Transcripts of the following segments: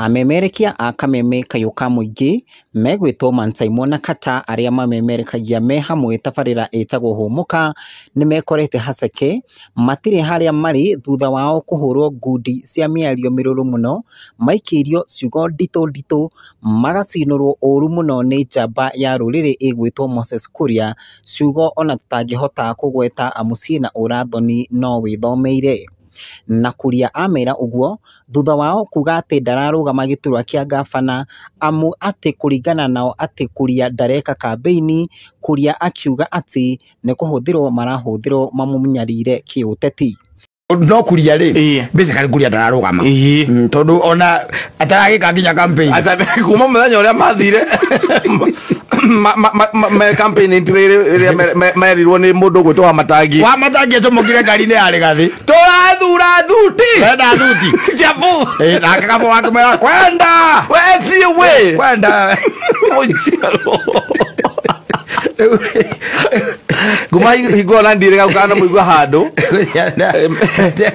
amemerekia a kameme ka må ingä megwĩtwo mansaimo na kata arĩa mamemerekagia me hamwe tabarĩra ĩtagwo hũmũka ni mekorete haceke matire haria mari thutha wao kũhũrwo ngundi cia mĩario mĩrũrũ mũno maikĩirio ciugo nditũ nditũ magacinũrwo ũũru muno nĩ njamba ya rũrĩrĩ ĩgwĩtwo Moses Kuria ciugo ona tũtangĩhota kugweta amu ciĩna ũrathoni no wĩthomeire na kuria amera uguo thutha wao kuga atĩ ndararũgama gĩturwa kĩa ngabana amu atĩ kũringana nao atĩ kuria ndareka kambeini kuria akiuga atĩ nĩkũhũthĩrwo marahũthĩrwo mamumunyarire kiuteti no kuria ri basically kuria ndararugama mm, tondu ona ataragika nginya campaign kuma muthenya uria mathire merirwo nä må ndå gwä twa matangi wa matangi acomokire ngari-inä yarä gathä tårathura thuti enda thuti jabu nake gabo wakĩmwĩra kwenda weciwe kwenda kuma na ndire gaukana muigwa handu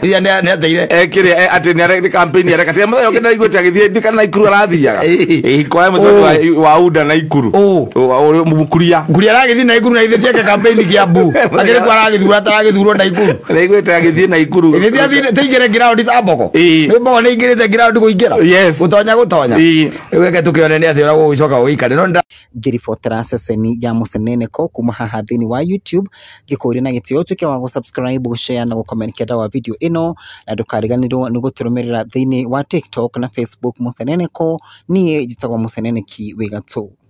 ya ne ne ateire kire ati ne are campaign ya rekati na okenda igwete agithie ndika na ikuru arathia arathiaga ikwaya muthe wa uda na ikuru o mukuria nguria aragithie na ikuru na ithie ke campaign kia bu akire kwa aragithura ataragithurwo na ikuru na ne igwete agithie na ikuru ithie tingire ground is aboko ni mbo ne te ground ko yes utonya gutonya gutonya weke tukione ni athi uragucoka uikare no ndiribotera ceceni ya museneneko kuma haha thini wa youtube gikuri na gitio tuke wa subscribe share na comment kada wa video ino na ndukariganirwo ni guturumirira thini wa TikTok na Facebook museneneko nie njitagwo museneneki wi gatu